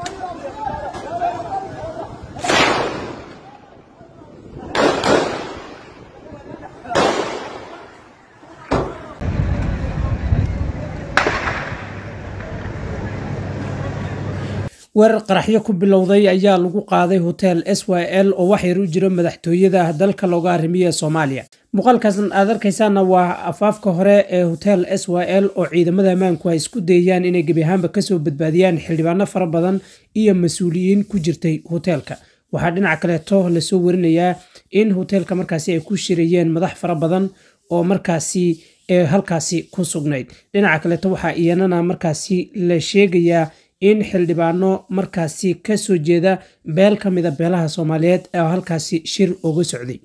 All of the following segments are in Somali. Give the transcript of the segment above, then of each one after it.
Oh, weerar qaraxyo ku bilowday ayaa lagu qaaday hotel s y l oo wax yar u jiro madaxtooyada dalka looga arrimiya soomaaliya muuqaalkaasn aad arkaysaana waa afaafka hore ee hotel s y l oo ciidamada ammaanku ay isku dayayaan inay gebi ahaanba kasoo badbaadiyaan xildhibaano fara badan iyo mas-uuliyiin ku jirtay hoteelka waxaa dhinaca kaleeto lasoo warinayaa in hoteelka markaasi ay ku shirayeen madax fara badan oo markaasi halkaasi ku sugnayd dhinaca kaleeto waxaa iyanana markaasi la sheegayaa in xildhibaano markaasi kasoo jeeda beel ka mida beelaha soomaaliyeed oo halkaasi shir uga socday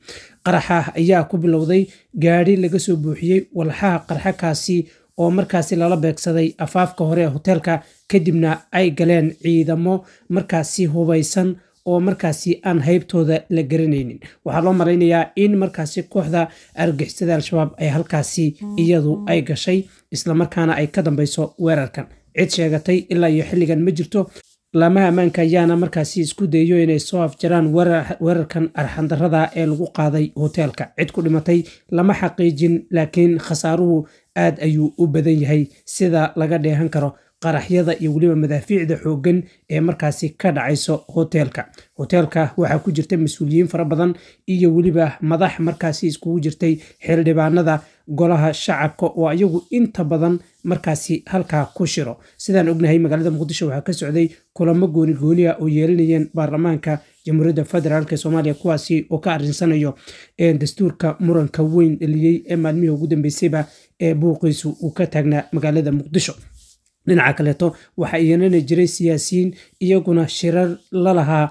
qaraxa ayaa ku bilowday gaadi laga soo buuxiyey walxaha qarxakaasi oo markaasi lala beegsaday afaafka hore ee hoteelka kadibna ay galeen ciidamo markaasi hubaysan oo markaasi aan haybtooda la garanaynin waxaa loo malaynayaa in markaasi kooxda argixisada al-shabaab ay halkaasi iyadu ay gashay islamarkaana ay ka dambayso weerarkan cid sheegatay ilaa iyo xilligan ma jirto laamaha ammaanka ayaana markaasi isku daeyo inay soo afjaraan weerarkan arxandarada ee lagu qaaday hoteelka cid ku dhimatay lama xaqiijin laakiin khasaaruhu aad ayuu u badan yahay sida laga dheehan karo qaraxyada iyo weliba madaafiicda xooggan ee markaasi ka dhacayso hoteelka hoteelka waxaa ku jirta mas-uuliyiin fara badan iyo weliba madax markaasi iskugu jirtay xildhibaanada golaha shacabka oo iyagu inta badan markaasi halkaa ku shiro sidaan ognahay magaalada muqdisho waxaa ka socday kulamo gooni gooniya oo yeelinayeen baarlamaanka jamhuuriyadda federaalk ee soomaaliya kuwaasi oo ka arrinsanayo dastuurka muranka weyn dhaliyey ee maalmihii ugu dambeysayba ee buuqiisu uu ka taagnaa magaalada muqdisho dhinaca kaleeto waxaa yeelanay jiray siyaasiyiin iyaguna shirar la lahaa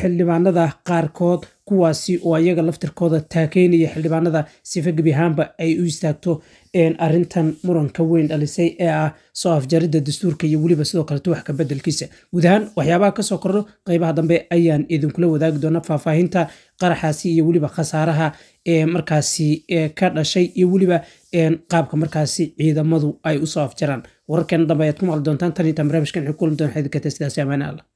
xildhibaanada qaarkood kuwaasi oo ayaga laftirkooda taakeynaya xildhibaanada sifa gebiahaanba ay u istaagto arintan muranka weyn dhalisay ee ah soo afjarida dastuurka iyo weliba sidoo kaleto wax kabedelkiisa guud ahaan waxyaabaha kasoo kordho qeybaha dambe ayaan idinkula wadaagi doona faahfaahinta qaraxaasi iyo weliba khasaaraha markaasi ka dhashay iyo weliba qaabka markaasi ciidamadu ay usoo afjaraan wararkeena dambe ayaad ku maqli doontaan tan intaan barnaamijkan wxuu kulmi doon xididka sidaasi amaane allah